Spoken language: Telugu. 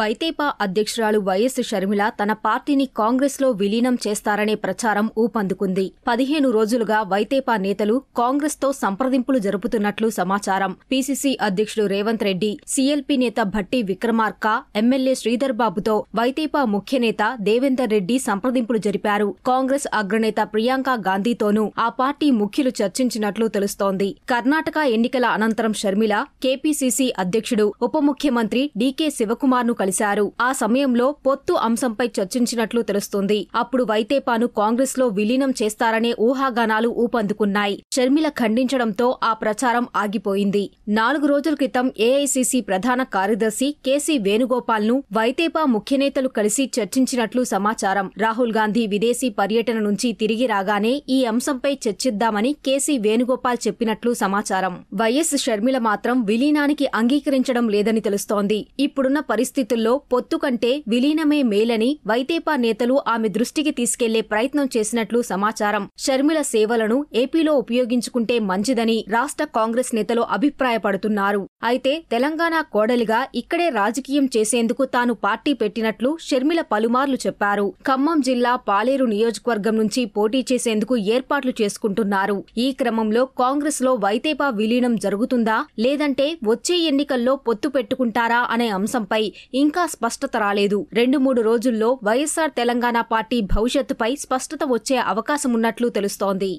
వైతేపా అధ్యక్షురాలు వైఎస్ షర్మిల తన పార్టీని కాంగ్రెస్లో విలీనం చేస్తారనే ప్రచారం ఊపందుకుంది పదిహేను రోజులుగా వైతేపా నేతలు కాంగ్రెస్తో సంప్రదింపులు జరుపుతున్నట్లు సమాచారం పీసీసీ అధ్యక్షుడు రేవంత్ రెడ్డి సీఎల్పీ నేత భట్టి విక్రమార్క ఎమ్మెల్యే శ్రీధర్బాబుతో వైతేపా ముఖ్యనేత దేవేందర్ రెడ్డి సంప్రదింపులు జరిపారు కాంగ్రెస్ అగ్రనేత ప్రియాంక గాంధీతోనూ ఆ పార్టీ ముఖ్యులు చర్చించినట్లు తెలుస్తోంది కర్ణాటక ఎన్నికల అనంతరం షర్మిల కేపీసీసీ అధ్యక్షుడు ఉప ముఖ్యమంత్రి డీకే శివకుమార్ను కలిశారు ఆ సమయంలో పొత్తు అంశంపై చర్చించినట్లు తెలుస్తోంది అప్పుడు వైతేపాను కాంగ్రెస్ లో విలీనం చేస్తారనే ఊహాగానాలు ఊపందుకున్నాయి షర్మిల ఖండించడంతో ఆ ప్రచారం ఆగిపోయింది నాలుగు రోజుల క్రితం ఏఐసిసి ప్రధాన కార్యదర్శి కేసీ వేణుగోపాల్ ను వైతేపా ముఖ్యనేతలు కలిసి చర్చించినట్లు సమాచారం రాహుల్ గాంధీ విదేశీ పర్యటన నుంచి తిరిగి రాగానే ఈ అంశంపై చర్చిద్దామని కేసీ వేణుగోపాల్ చెప్పినట్లు సమాచారం వైఎస్ షర్మిల మాత్రం విలీనానికి అంగీకరించడం లేదని తెలుస్తోంది ఇప్పుడున్న పరిస్థితి పరిస్థితుల్లో పొత్తు కంటే విలీనమే మేలని వైతేపా నేతలు ఆమె దృష్టికి తీసుకెళ్లే ప్రయత్నం చేసినట్లు సమాచారం షర్మిల సేవలను ఏపీలో ఉపయోగించుకుంటే మంచిదని రాష్ట్ర కాంగ్రెస్ నేతలు అభిప్రాయపడుతున్నారు అయితే తెలంగాణ కోడలిగా ఇక్కడే రాజకీయం చేసేందుకు తాను పార్టీ పెట్టినట్లు షర్మిల పలుమార్లు చెప్పారు ఖమ్మం జిల్లా పాలేరు నియోజకవర్గం నుంచి పోటీ చేసేందుకు ఏర్పాట్లు చేసుకుంటున్నారు ఈ క్రమంలో కాంగ్రెస్ లో వైతేపా విలీనం జరుగుతుందా లేదంటే వచ్చే ఎన్నికల్లో పొత్తు పెట్టుకుంటారా అనే అంశంపై ఈ ఇంకా స్పష్టత రాలేదు రెండు మూడు రోజుల్లో వైఎస్సార్ తెలంగాణ పార్టీ భవిష్యత్తుపై స్పష్టత వచ్చే అవకాశమున్నట్లు తెలుస్తోంది